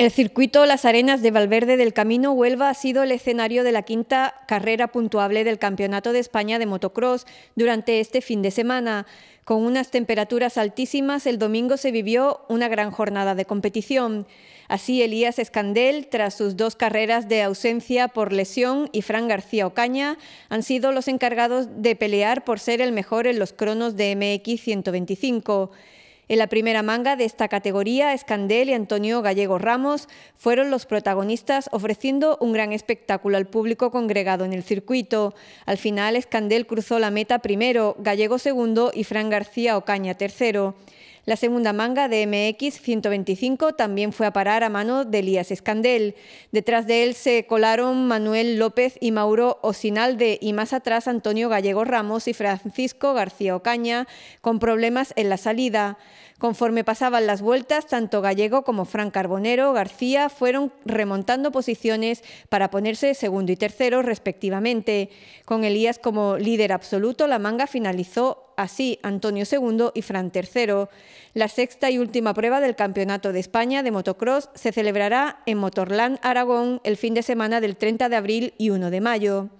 El circuito Las Arenas de Valverde del Camino Huelva ha sido el escenario de la quinta carrera puntuable del Campeonato de España de motocross durante este fin de semana. Con unas temperaturas altísimas, el domingo se vivió una gran jornada de competición. Así, Elías Escandel, tras sus dos carreras de ausencia por lesión, y Fran García Ocaña han sido los encargados de pelear por ser el mejor en los cronos de MX 125. En la primera manga de esta categoría, Escandel y Antonio Gallego Ramos fueron los protagonistas ofreciendo un gran espectáculo al público congregado en el circuito. Al final, Escandel cruzó la meta primero, Gallego segundo y Fran García Ocaña tercero. La segunda manga de MX-125 también fue a parar a mano de Elías Escandel. Detrás de él se colaron Manuel López y Mauro Osinalde y más atrás Antonio Gallego Ramos y Francisco García Ocaña, con problemas en la salida. Conforme pasaban las vueltas, tanto Gallego como Fran Carbonero García fueron remontando posiciones para ponerse segundo y tercero respectivamente. Con Elías como líder absoluto, la manga finalizó así Antonio segundo y Fran tercero. La sexta y última prueba del Campeonato de España de motocross se celebrará en Motorland, Aragón, el fin de semana del 30 de abril y 1 de mayo.